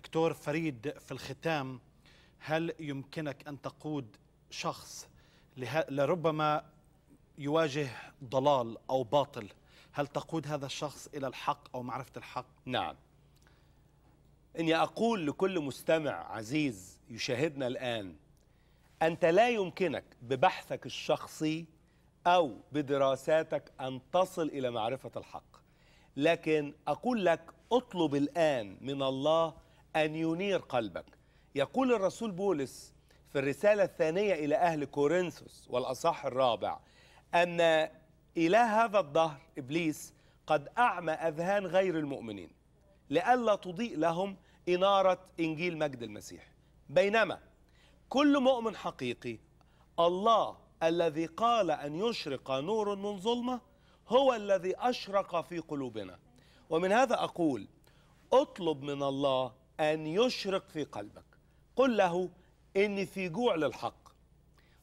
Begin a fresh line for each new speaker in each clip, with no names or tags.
دكتور فريد في الختام هل يمكنك أن تقود شخص لربما يواجه ضلال أو باطل هل تقود هذا الشخص إلى الحق أو معرفة الحق؟
نعم إني أقول لكل مستمع عزيز يشاهدنا الآن أنت لا يمكنك ببحثك الشخصي أو بدراساتك أن تصل إلى معرفة الحق لكن أقول لك اطلب الآن من الله أن ينير قلبك يقول الرسول بولس في الرسالة الثانية إلى أهل كورنثوس والأصح الرابع أن إله هذا الدهر إبليس قد أعمى أذهان غير المؤمنين لئلا تضيء لهم إنارة إنجيل مجد المسيح بينما كل مؤمن حقيقي الله الذي قال أن يشرق نور من ظلمة هو الذي أشرق في قلوبنا ومن هذا أقول أطلب من الله أن يشرق في قلبك قل له إني في جوع للحق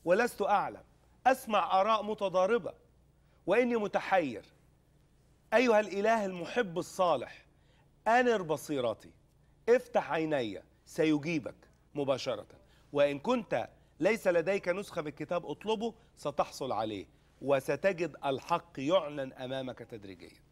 ولست أعلم أسمع آراء متضاربة وإني متحير أيها الإله المحب الصالح أنر بصيرتي افتح عيني سيجيبك مباشرة وإن كنت ليس لديك نسخة من الكتاب اطلبه ستحصل عليه وستجد الحق يعلن أمامك تدريجيا